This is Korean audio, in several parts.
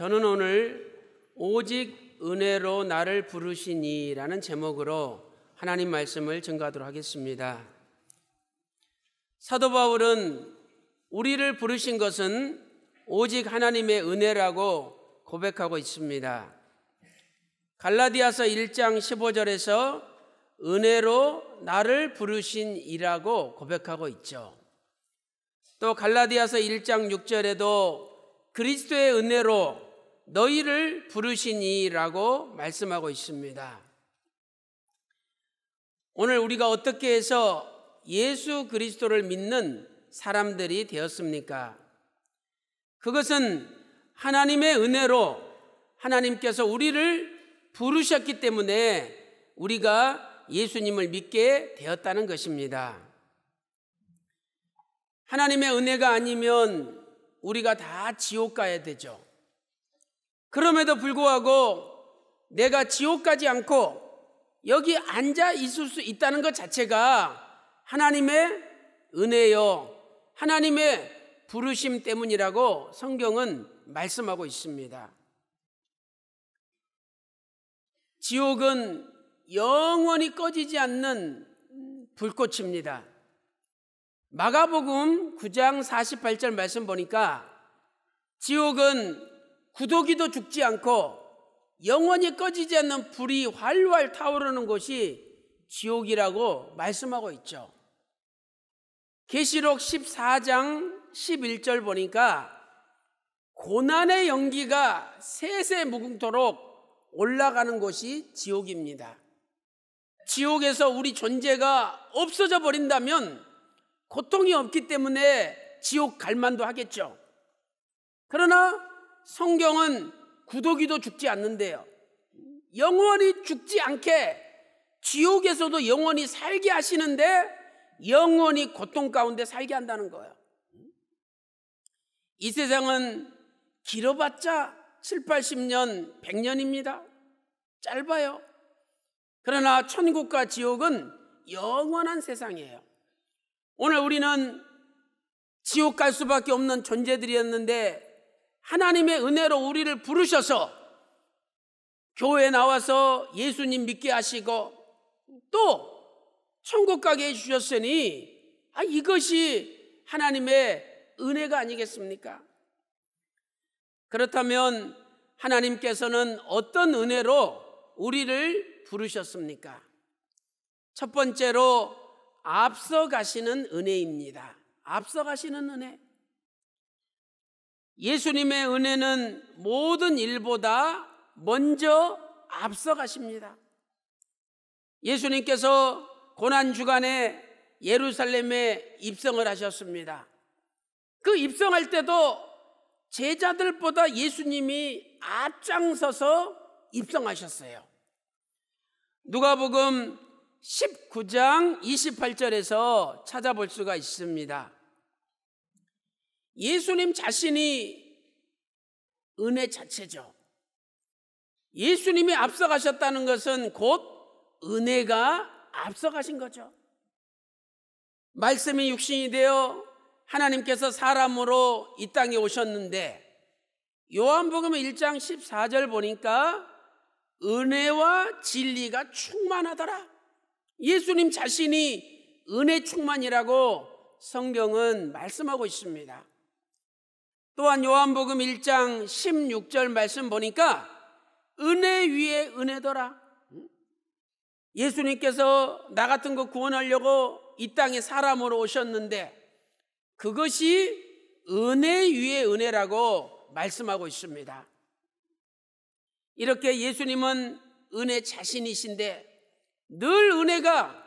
저는 오늘 오직 은혜로 나를 부르시니라는 제목으로 하나님 말씀을 증가하도록 하겠습니다. 사도 바울은 우리를 부르신 것은 오직 하나님의 은혜라고 고백하고 있습니다. 갈라디아서 1장 15절에서 은혜로 나를 부르신이라고 고백하고 있죠. 또 갈라디아서 1장 6절에도 그리스도의 은혜로 너희를 부르시니라고 말씀하고 있습니다. 오늘 우리가 어떻게 해서 예수 그리스도를 믿는 사람들이 되었습니까? 그것은 하나님의 은혜로 하나님께서 우리를 부르셨기 때문에 우리가 예수님을 믿게 되었다는 것입니다. 하나님의 은혜가 아니면 우리가 다 지옥 가야 되죠. 그럼에도 불구하고 내가 지옥까지 않고 여기 앉아 있을 수 있다는 것 자체가 하나님의 은혜요. 하나님의 부르심 때문이라고 성경은 말씀하고 있습니다. 지옥은 영원히 꺼지지 않는 불꽃입니다. 마가복음 9장 48절 말씀 보니까 지옥은 구더기도 죽지 않고 영원히 꺼지지 않는 불이 활활 타오르는 곳이 지옥이라고 말씀하고 있죠. 계시록 14장 11절 보니까 고난의 연기가 세세 무궁토록 올라가는 곳이 지옥입니다. 지옥에서 우리 존재가 없어져 버린다면 고통이 없기 때문에 지옥 갈만도 하겠죠. 그러나 성경은 구더기도 죽지 않는데요. 영원히 죽지 않게 지옥에서도 영원히 살게 하시는데 영원히 고통 가운데 살게 한다는 거예요. 이 세상은 길어봤자 7, 80년, 100년입니다. 짧아요. 그러나 천국과 지옥은 영원한 세상이에요. 오늘 우리는 지옥 갈 수밖에 없는 존재들이었는데 하나님의 은혜로 우리를 부르셔서 교회 에 나와서 예수님 믿게 하시고 또 천국 가게 해주셨으니 아, 이것이 하나님의 은혜가 아니겠습니까? 그렇다면 하나님께서는 어떤 은혜로 우리를 부르셨습니까? 첫 번째로 앞서 가시는 은혜입니다. 앞서 가시는 은혜. 예수님의 은혜는 모든 일보다 먼저 앞서가십니다. 예수님께서 고난주간에 예루살렘에 입성을 하셨습니다. 그 입성할 때도 제자들보다 예수님이 앞장서서 입성하셨어요. 누가복음 19장 28절에서 찾아볼 수가 있습니다. 예수님 자신이 은혜 자체죠. 예수님이 앞서가셨다는 것은 곧 은혜가 앞서가신 거죠. 말씀이 육신이 되어 하나님께서 사람으로 이 땅에 오셨는데 요한복음 1장 14절 보니까 은혜와 진리가 충만하더라. 예수님 자신이 은혜 충만이라고 성경은 말씀하고 있습니다. 또한 요한복음 1장 16절 말씀 보니까 은혜 위에 은혜더라. 예수님께서 나 같은 거 구원하려고 이 땅에 사람으로 오셨는데 그것이 은혜 위에 은혜라고 말씀하고 있습니다. 이렇게 예수님은 은혜 자신이신데 늘 은혜가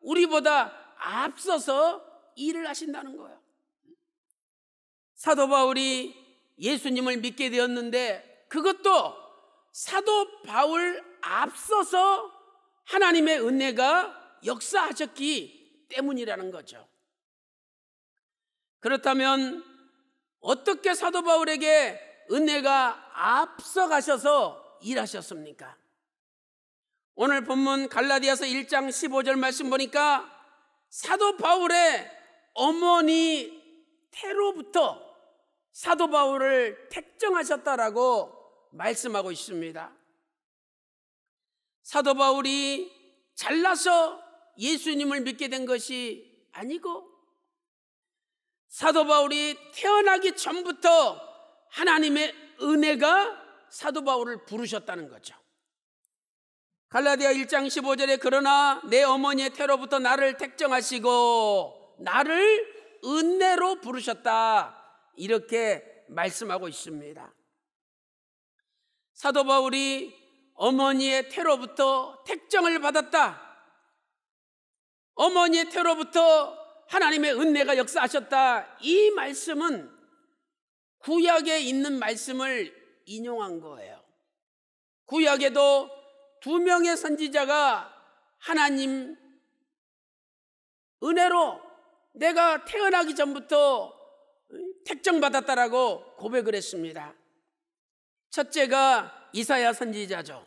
우리보다 앞서서 일을 하신다는 거예요. 사도 바울이 예수님을 믿게 되었는데 그것도 사도 바울 앞서서 하나님의 은혜가 역사하셨기 때문이라는 거죠. 그렇다면 어떻게 사도 바울에게 은혜가 앞서가셔서 일하셨습니까? 오늘 본문 갈라디아서 1장 15절 말씀 보니까 사도 바울의 어머니 테로부터 사도 바울을 택정하셨다라고 말씀하고 있습니다. 사도 바울이 잘나서 예수님을 믿게 된 것이 아니고 사도 바울이 태어나기 전부터 하나님의 은혜가 사도 바울을 부르셨다는 거죠. 갈라디아 1장 15절에 그러나 내 어머니의 태로부터 나를 택정하시고 나를 은혜로 부르셨다. 이렇게 말씀하고 있습니다. 사도 바울이 어머니의 태로부터 택정을 받았다. 어머니의 태로부터 하나님의 은혜가 역사하셨다. 이 말씀은 구약에 있는 말씀을 인용한 거예요. 구약에도 두 명의 선지자가 하나님 은혜로 내가 태어나기 전부터 택정받았다라고 고백을 했습니다. 첫째가 이사야 선지자죠.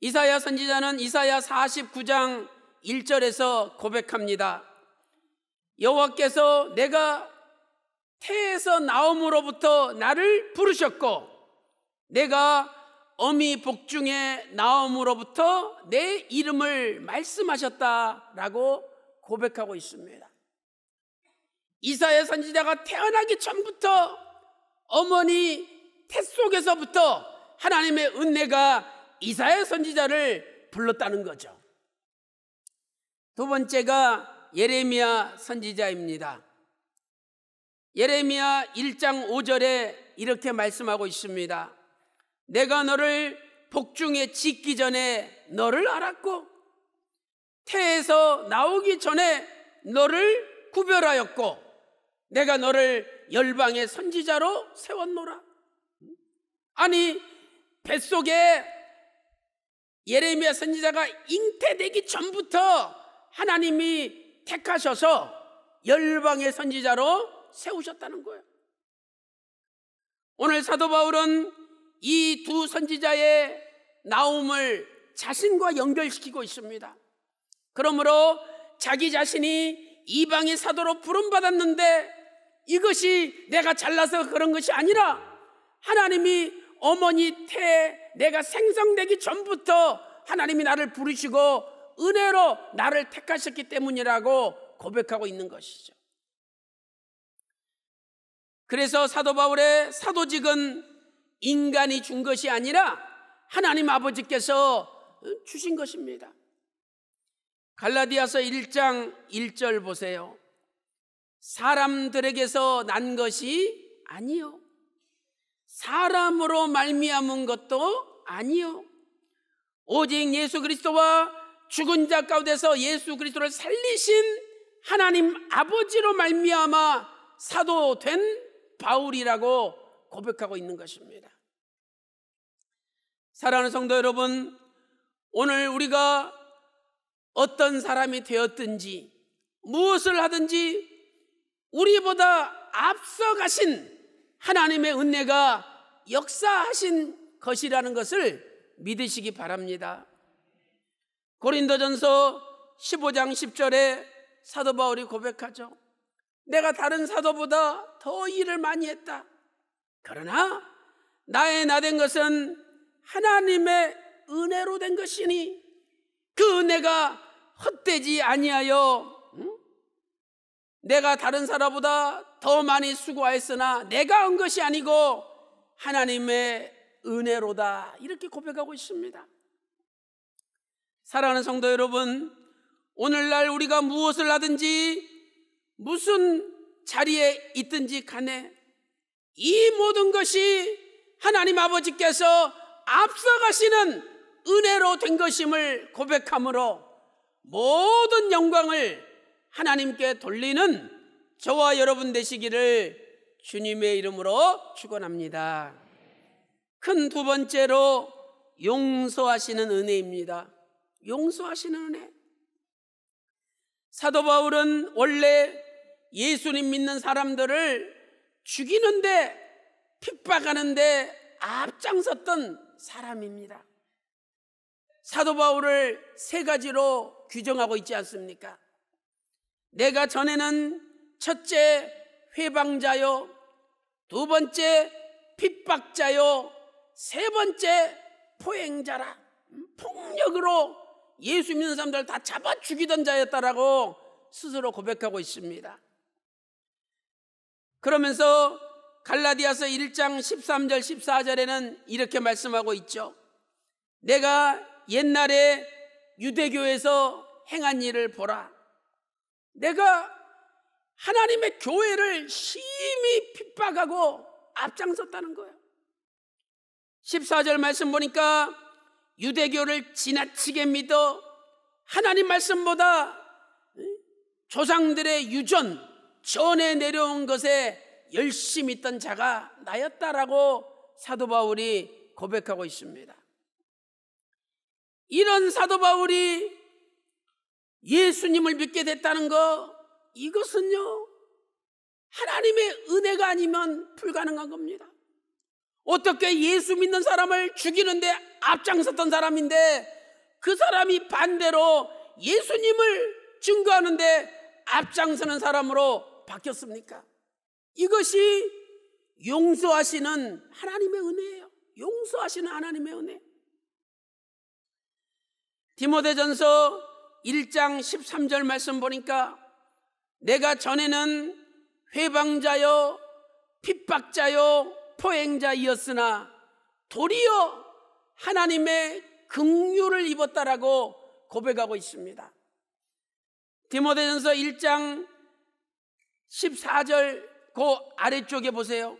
이사야 선지자는 이사야 49장 1절에서 고백합니다. 여호와께서 내가 태에서 나옴으로부터 나를 부르셨고 내가 어미 복중에 나옴으로부터 내 이름을 말씀하셨다라고 고백하고 있습니다. 이사야 선지자가 태어나기 전부터 어머니 태 속에서부터 하나님의 은혜가 이사야 선지자를 불렀다는 거죠. 두 번째가 예레미야 선지자입니다. 예레미야 1장 5절에 이렇게 말씀하고 있습니다. 내가 너를 복중에 짓기 전에 너를 알았고 태에서 나오기 전에 너를 구별하였고 내가 너를 열방의 선지자로 세웠노라. 아니 뱃속에 예레미야 선지자가 잉태되기 전부터 하나님이 택하셔서 열방의 선지자로 세우셨다는 거예요. 오늘 사도 바울은 이 두 선지자의 나옴을 자신과 연결시키고 있습니다. 그러므로 자기 자신이 이방의 사도로 부름받았는데 이것이 내가 잘나서 그런 것이 아니라 하나님이 어머니 태에 내가 생성되기 전부터 하나님이 나를 부르시고 은혜로 나를 택하셨기 때문이라고 고백하고 있는 것이죠. 그래서 사도 바울의 사도직은 인간이 준 것이 아니라 하나님 아버지께서 주신 것입니다. 갈라디아서 1장 1절 보세요. 사람들에게서 난 것이 아니요. 사람으로 말미암은 것도 아니요. 오직 예수 그리스도와 죽은 자 가운데서 예수 그리스도를 살리신 하나님 아버지로 말미암아 사도 된 바울이라고 고백하고 있는 것입니다. 사랑하는 성도 여러분, 오늘 우리가 어떤 사람이 되었든지 무엇을 하든지 우리보다 앞서가신 하나님의 은혜가 역사하신 것이라는 것을 믿으시기 바랍니다. 고린도전서 15장 10절에 사도 바울이 고백하죠. 내가 다른 사도보다 더 일을 많이 했다. 그러나 나의 나된 것은 하나님의 은혜로 된 것이니 그 은혜가 헛되지 아니하여 내가 다른 사람보다 더 많이 수고하였으나 내가 한 것이 아니고 하나님의 은혜로다. 이렇게 고백하고 있습니다. 사랑하는 성도 여러분, 오늘날 우리가 무엇을 하든지 무슨 자리에 있든지 간에 이 모든 것이 하나님 아버지께서 앞서가시는 은혜로 된 것임을 고백함으로 모든 영광을 하나님께 돌리는 저와 여러분 되시기를 주님의 이름으로 축원합니다. 큰 두 번째로 용서하시는 은혜입니다. 용서하시는 은혜. 사도 바울은 원래 예수님 믿는 사람들을 죽이는데 핍박하는데 앞장섰던 사람입니다. 사도 바울을 세 가지로 규정하고 있지 않습니까? 내가 전에는 첫째 회방자요, 두 번째 핍박자요, 세 번째 포행자라. 음, 폭력으로 예수 믿는 사람들 다 잡아 죽이던 자였다라고 스스로 고백하고 있습니다. 그러면서 갈라디아서 1장 13절 14절에는 이렇게 말씀하고 있죠. 내가 옛날에 유대교에서 행한 일을 보라. 내가 하나님의 교회를 심히 핍박하고 앞장섰다는 거예요. 14절 말씀 보니까 유대교를 지나치게 믿어 하나님 말씀보다 조상들의 유전 전에 내려온 것에 열심히 있던 자가 나였다라고 사도 바울이 고백하고 있습니다. 이런 사도 바울이 예수님을 믿게 됐다는 거 이것은요 하나님의 은혜가 아니면 불가능한 겁니다. 어떻게 예수 믿는 사람을 죽이는데 앞장섰던 사람인데 그 사람이 반대로 예수님을 증거하는데 앞장서는 사람으로 바뀌었습니까? 이것이 용서하시는 하나님의 은혜예요. 용서하시는 하나님의 은혜. 디모데전서 1장 13절 말씀 보니까 내가 전에는 회방자요 핍박자요 포행자이었으나 도리어 하나님의 긍휼을 입었다라고 고백하고 있습니다. 디모데전서 1장 14절 그 아래쪽에 보세요.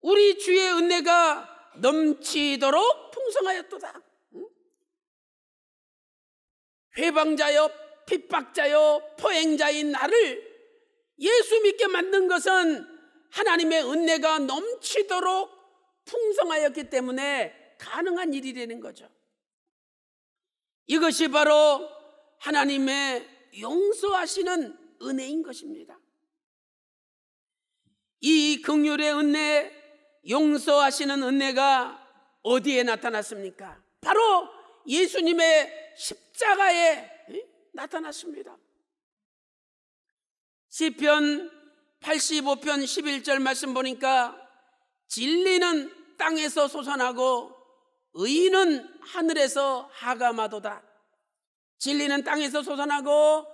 우리 주의 은혜가 넘치도록 풍성하였도다. 회방자여 핍박자여 포행자인 나를 예수 믿게 만든 것은 하나님의 은혜가 넘치도록 풍성하였기 때문에 가능한 일이 되는 거죠. 이것이 바로 하나님의 용서하시는 은혜인 것입니다. 이 긍휼의 은혜, 용서하시는 은혜가 어디에 나타났습니까? 바로 예수님의 십자가에 나타났습니다. 시편 85편 11절 말씀 보니까 진리는 땅에서 솟아나고 의인은 하늘에서 하가마도다. 진리는 땅에서 솟아나고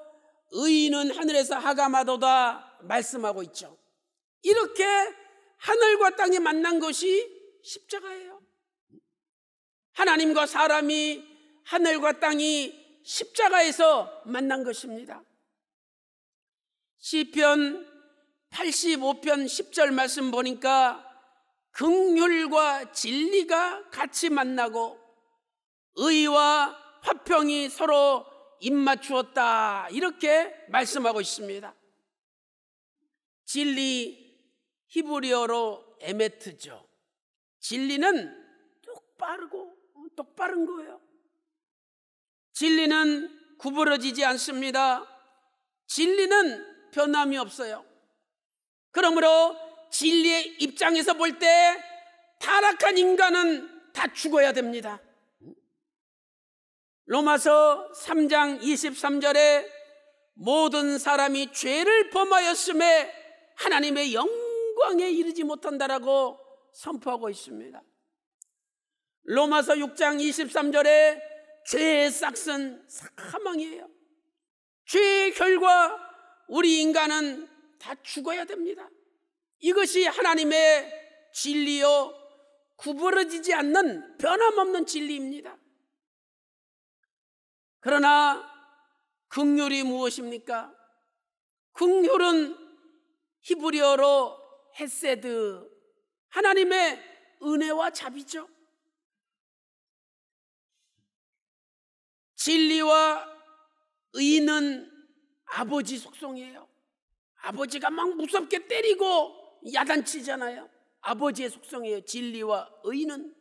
의인은 하늘에서 하가마도다 말씀하고 있죠. 이렇게 하늘과 땅이 만난 것이 십자가예요. 하나님과 사람이 하늘과 땅이 십자가에서 만난 것입니다. 시편 85편 10절 말씀 보니까 긍휼과 진리가 같이 만나고 의와 화평이 서로 입맞추었다 이렇게 말씀하고 있습니다. 진리 히브리어로 에메트죠. 진리는 똑바르고 똑바른 거예요. 진리는 구부러지지 않습니다. 진리는 변함이 없어요. 그러므로 진리의 입장에서 볼 때 타락한 인간은 다 죽어야 됩니다. 로마서 3장 23절에 모든 사람이 죄를 범하였음에 하나님의 영광에 이르지 못한다라고 선포하고 있습니다. 로마서 6장 23절에 죄의 싹은 사망이에요. 죄의 결과 우리 인간은 다 죽어야 됩니다. 이것이 하나님의 진리요 구부러지지 않는 변함없는 진리입니다. 그러나 긍휼이 무엇입니까? 긍휼은 히브리어로 헤세드 하나님의 은혜와 자비죠. 진리와 의는 아버지 속성이에요. 아버지가 막 무섭게 때리고 야단치잖아요. 아버지의 속성이에요. 진리와 의는.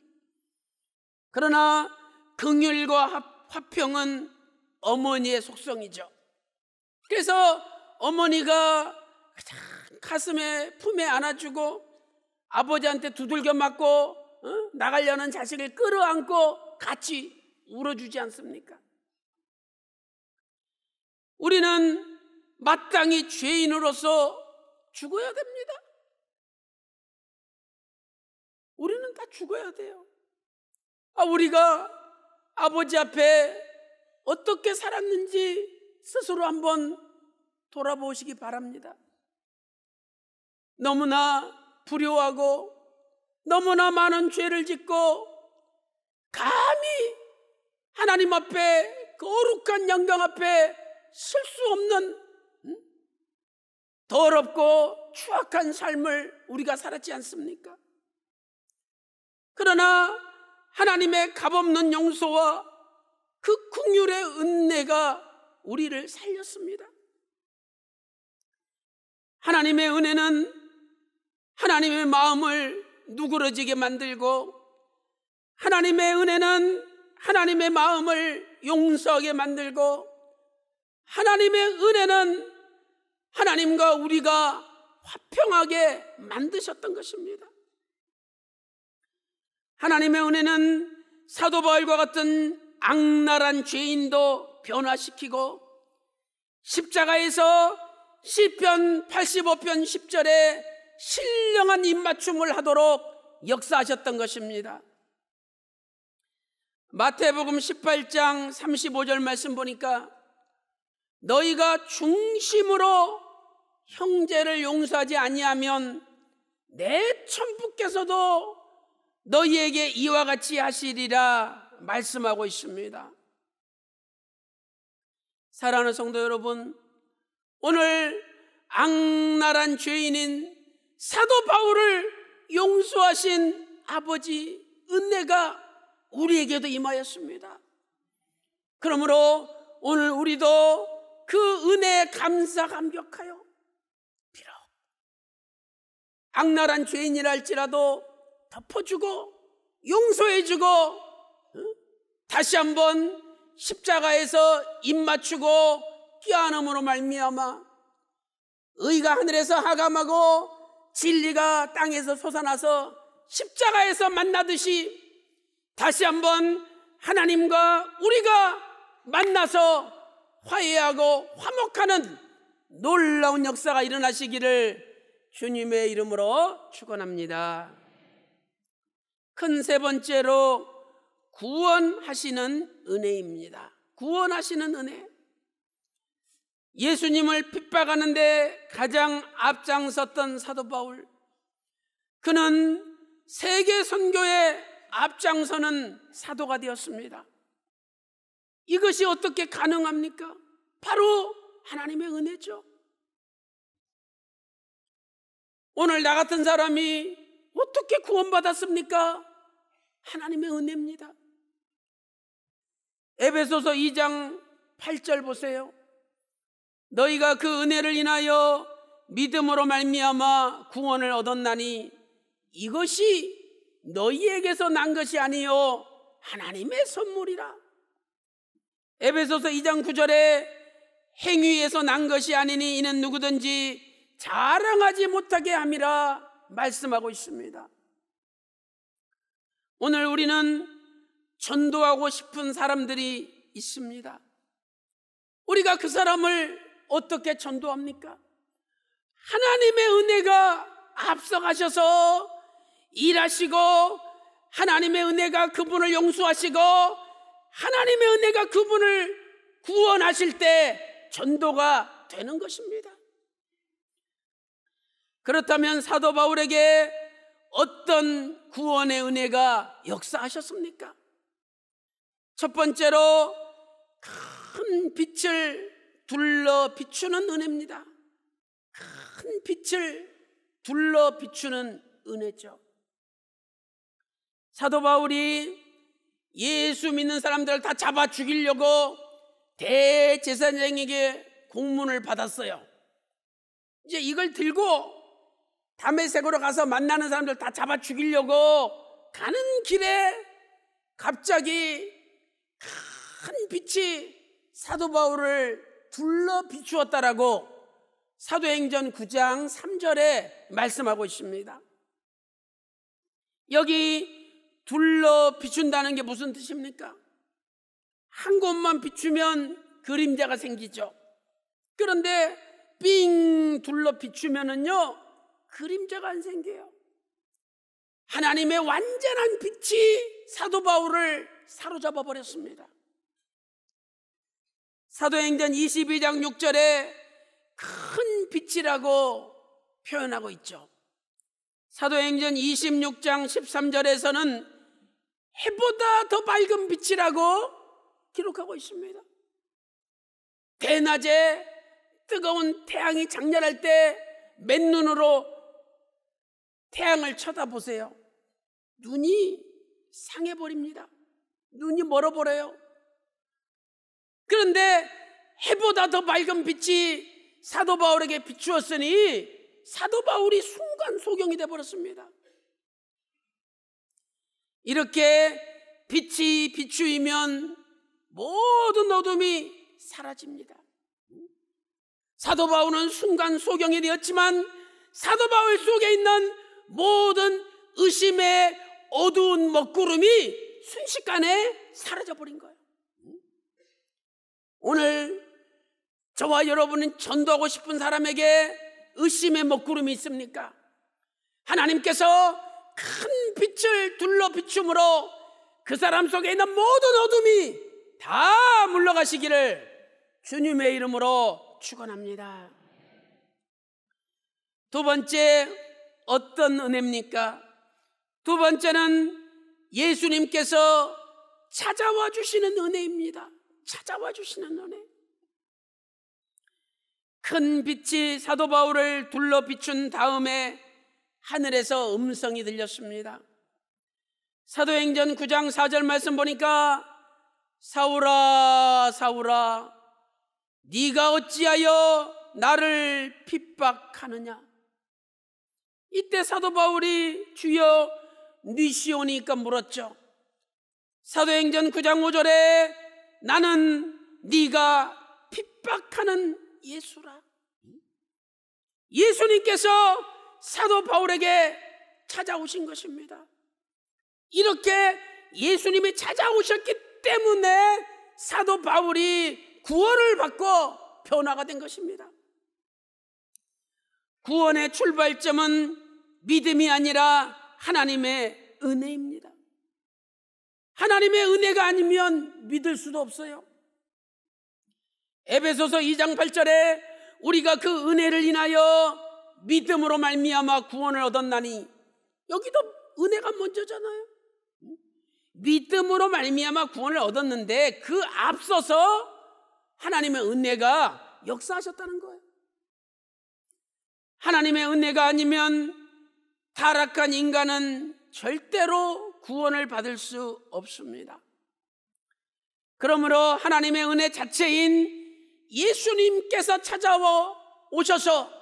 그러나 긍휼과 화평은 어머니의 속성이죠. 그래서 어머니가 가슴에 품에 안아주고 아버지한테 두들겨 맞고 어? 나가려는 자식을 끌어안고 같이 울어주지 않습니까? 우리는 마땅히 죄인으로서 죽어야 됩니다. 우리는 다 죽어야 돼요. 아, 우리가 아버지 앞에 어떻게 살았는지 스스로 한번 돌아보시기 바랍니다. 너무나 불효하고 너무나 많은 죄를 짓고 감히 하나님 앞에 거룩한 영광 앞에 쓸수 없는 더럽고 추악한 삶을 우리가 살았지 않습니까? 그러나 하나님의 값없는 용서와 그 국률의 은혜가 우리를 살렸습니다. 하나님의 은혜는 하나님의 마음을 누그러지게 만들고 하나님의 은혜는 하나님의 마음을 용서하게 만들고 하나님의 은혜는 하나님과 우리가 화평하게 만드셨던 것입니다. 하나님의 은혜는 사도 바울과 같은 악랄한 죄인도 변화시키고 십자가에서 시편 85편 10절에 신령한 입맞춤을 하도록 역사하셨던 것입니다. 마태복음 18장 35절 말씀 보니까 너희가 중심으로 형제를 용서하지 아니하면 내 천부께서도 너희에게 이와 같이 하시리라 말씀하고 있습니다. 사랑하는 성도 여러분, 오늘 악랄한 죄인인 사도 바울을 용서하신 아버지 은혜가 우리에게도 임하였습니다. 그러므로 오늘 우리도 그 은혜에 감사 감격하여 비록 악랄한 죄인이라 할지라도 덮어주고 용서해주고 다시 한번 십자가에서 입 맞추고 뛰어넘으로 말미암아 의가 하늘에서 하감하고 진리가 땅에서 솟아나서 십자가에서 만나듯이 다시 한번 하나님과 우리가 만나서 화해하고 화목하는 놀라운 역사가 일어나시기를 주님의 이름으로 축원합니다. 큰 세 번째로 구원하시는 은혜입니다. 구원하시는 은혜. 예수님을 핍박하는데 가장 앞장섰던 사도 바울. 그는 세계 선교에 앞장서는 사도가 되었습니다. 이것이 어떻게 가능합니까? 바로 하나님의 은혜죠. 오늘 나 같은 사람이 어떻게 구원받았습니까? 하나님의 은혜입니다. 에베소서 2장 8절 보세요. 너희가 그 은혜를 인하여 믿음으로 말미암아 구원을 얻었나니 이것이 너희에게서 난 것이 아니요 하나님의 선물이라. 에베소서 2장 9절에 행위에서 난 것이 아니니 이는 누구든지 자랑하지 못하게 함이라 말씀하고 있습니다. 오늘 우리는 전도하고 싶은 사람들이 있습니다. 우리가 그 사람을 어떻게 전도합니까? 하나님의 은혜가 앞서가셔서 일하시고 하나님의 은혜가 그분을 용서하시고 하나님의 은혜가 그분을 구원하실 때 전도가 되는 것입니다. 그렇다면 사도 바울에게 어떤 구원의 은혜가 역사하셨습니까? 첫 번째로 큰 빛을 둘러 비추는 은혜입니다. 큰 빛을 둘러 비추는 은혜죠. 사도 바울이 예수 믿는 사람들을 다 잡아 죽이려고 대제사장에게 공문을 받았어요. 이제 이걸 들고 담에색으로 가서 만나는 사람들 다 잡아 죽이려고 가는 길에 갑자기 큰 빛이 사도 바울을 둘러 비추었다라고 사도행전 9장 3절에 말씀하고 있습니다. 여기 둘러 비춘다는 게 무슨 뜻입니까? 한 곳만 비추면 그림자가 생기죠. 그런데 삥 둘러 비추면은요, 그림자가 안 생겨요. 하나님의 완전한 빛이 사도 바울을 사로잡아 버렸습니다. 사도행전 22장 6절에 큰 빛이라고 표현하고 있죠. 사도행전 26장 13절에서는 해보다 더 밝은 빛이라고 기록하고 있습니다. 대낮에 뜨거운 태양이 장렬할 때 맨눈으로 태양을 쳐다보세요. 눈이 상해버립니다. 눈이 멀어버려요. 그런데 해보다 더 밝은 빛이 사도 바울에게 비추었으니 사도 바울이 순간 소경이 되어버렸습니다. 이렇게 빛이 비추이면 모든 어둠이 사라집니다. 사도 바울은 순간 소경이 되었지만 사도 바울 속에 있는 모든 의심의 어두운 먹구름이 순식간에 사라져 버린 거예요. 오늘 저와 여러분은 전도하고 싶은 사람에게 의심의 먹구름이 있습니까? 하나님께서 큰 빛을 둘러 비춤으로 그 사람 속에 있는 모든 어둠이 다 물러가시기를 주님의 이름으로 축원합니다. 두 번째 어떤 은혜입니까? 두 번째는 예수님께서 찾아와 주시는 은혜입니다. 찾아와 주시는 은혜. 큰 빛이 사도 바울을 둘러 비춘 다음에 하늘에서 음성이 들렸습니다. 사도행전 9장 4절 말씀 보니까 사울아 사울아 네가 어찌하여 나를 핍박하느냐 이때 사도 바울이 주여 니시오니까 네 물었죠. 사도행전 9장 5절에 나는 네가 핍박하는 예수라. 예수님께서 사도 바울에게 찾아오신 것입니다. 이렇게 예수님이 찾아오셨기 때문에 사도 바울이 구원을 받고 변화가 된 것입니다. 구원의 출발점은 믿음이 아니라 하나님의 은혜입니다. 하나님의 은혜가 아니면 믿을 수도 없어요. 에베소서 2장 8절에 우리가 그 은혜를 인하여 믿음으로 말미암아 구원을 얻었나니 여기도 은혜가 먼저잖아요. 믿음으로 말미암아 구원을 얻었는데 그 앞서서 하나님의 은혜가 역사하셨다는 거예요. 하나님의 은혜가 아니면 타락한 인간은 절대로 구원을 받을 수 없습니다. 그러므로 하나님의 은혜 자체인 예수님께서 찾아와 오셔서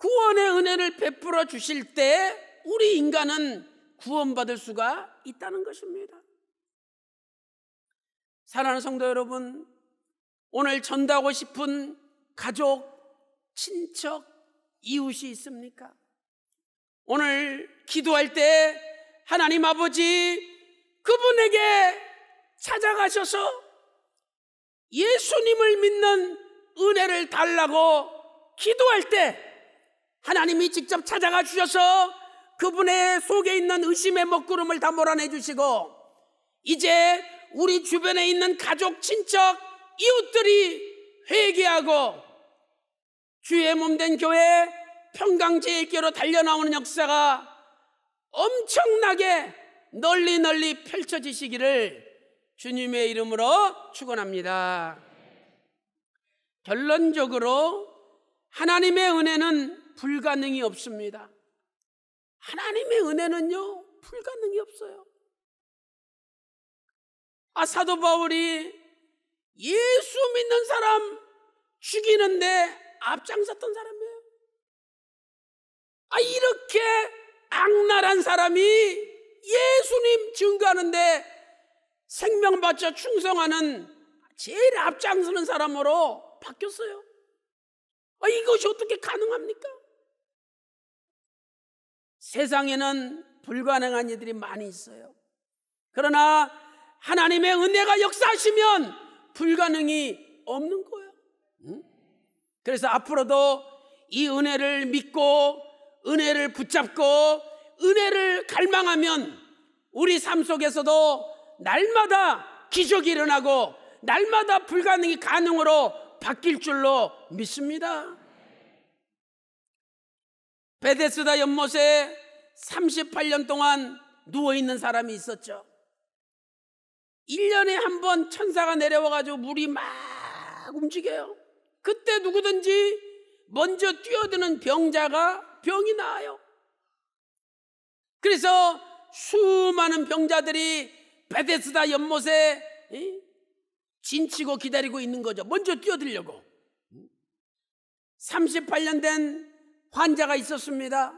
구원의 은혜를 베풀어 주실 때 우리 인간은 구원받을 수가 있다는 것입니다. 사랑하는 성도 여러분, 오늘 전도하고 싶은 가족, 친척, 이웃이 있습니까? 오늘 기도할 때 하나님 아버지 그분에게 찾아가셔서 예수님을 믿는 은혜를 달라고 기도할 때 하나님이 직접 찾아가 주셔서 그분의 속에 있는 의심의 먹구름을 다 몰아내 주시고 이제 우리 주변에 있는 가족, 친척, 이웃들이 회개하고 주의 몸 된 교회 평강제의 교로 달려나오는 역사가 엄청나게 널리 널리 펼쳐지시기를 주님의 이름으로 축원합니다. 결론적으로 하나님의 은혜는 불가능이 없습니다. 하나님의 은혜는요, 불가능이 없어요. 아, 사도 바울이 예수 믿는 사람 죽이는데 앞장섰던 사람이에요. 아, 이렇게 악랄한 사람이 예수님 증거하는데 생명 바쳐 충성하는 제일 앞장서는 사람으로 바뀌었어요. 아, 이것이 어떻게 가능합니까? 세상에는 불가능한 일들이 많이 있어요. 그러나 하나님의 은혜가 역사하시면 불가능이 없는 거예요. 그래서 앞으로도 이 은혜를 믿고 은혜를 붙잡고 은혜를 갈망하면 우리 삶 속에서도 날마다 기적이 일어나고 날마다 불가능이 가능으로 바뀔 줄로 믿습니다. 베데스다 연못에 38년 동안 누워있는 사람이 있었죠. 1년에 한 번 천사가 내려와가지고 물이 막 움직여요. 그때 누구든지 먼저 뛰어드는 병자가 병이 나아요. 그래서 수많은 병자들이 베데스다 연못에 진치고 기다리고 있는 거죠. 먼저 뛰어들려고. 38년 된 환자가 있었습니다.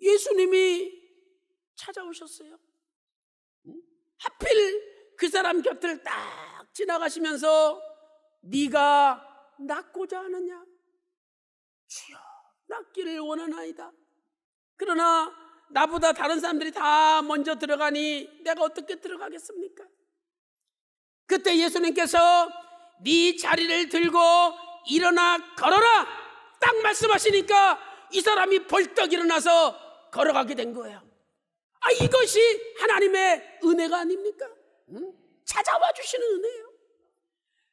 예수님이 찾아오셨어요. 하필 그 사람 곁을 딱 지나가시면서 네가 낫고자 하느냐? 주여, 낫기를 원하나이다. 그러나 나보다 다른 사람들이 다 먼저 들어가니 내가 어떻게 들어가겠습니까? 그때 예수님께서 네 자리를 들고 일어나 걸어라 딱 말씀하시니까 이 사람이 벌떡 일어나서 걸어가게 된 거예요. 아, 이것이 하나님의 은혜가 아닙니까? 응? 찾아와 주시는 은혜예요.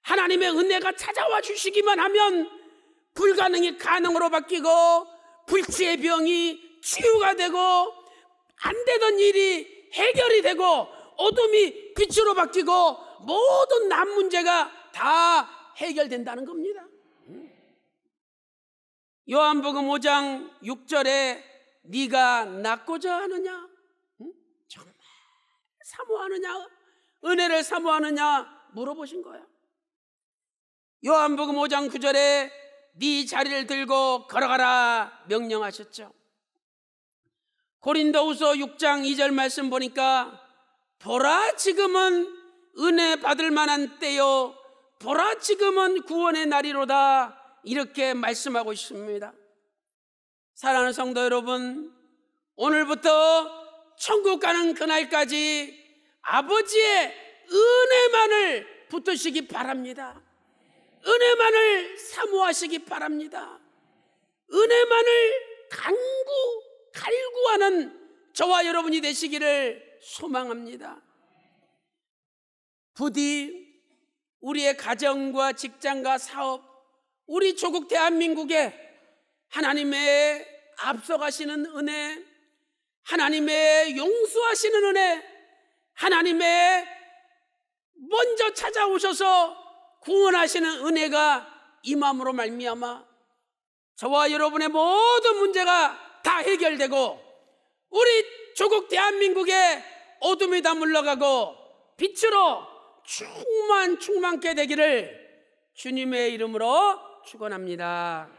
하나님의 은혜가 찾아와 주시기만 하면 불가능이 가능으로 바뀌고 불치의 병이 치유가 되고 안 되던 일이 해결이 되고 어둠이 빛으로 바뀌고 모든 난 문제가 다 해결된다는 겁니다. 요한복음 5장 6절에 네가 낳고자 하느냐? 응? 정말 사모하느냐? 은혜를 사모하느냐? 물어보신 거야. 요한복음 5장 9절에 네 자리를 들고 걸어가라 명령하셨죠. 고린도후서 6장 2절 말씀 보니까 보라 지금은 은혜 받을 만한 때요. 보라 지금은 구원의 날이로다. 이렇게 말씀하고 있습니다. 사랑하는 성도 여러분, 오늘부터 천국 가는 그날까지 아버지의 은혜만을 붙드시기 바랍니다. 은혜만을 사모하시기 바랍니다. 은혜만을 간구, 갈구하는 저와 여러분이 되시기를 소망합니다. 부디 우리의 가정과 직장과 사업, 우리 조국 대한민국에 하나님의 앞서가시는 은혜, 하나님의 용서하시는 은혜, 하나님의 먼저 찾아오셔서 구원하시는 은혜가 임함으로 말미암아 저와 여러분의 모든 문제가 다 해결되고 우리 조국 대한민국의 어둠이 다 물러가고 빛으로 충만 충만케 되기를 주님의 이름으로 축원합니다.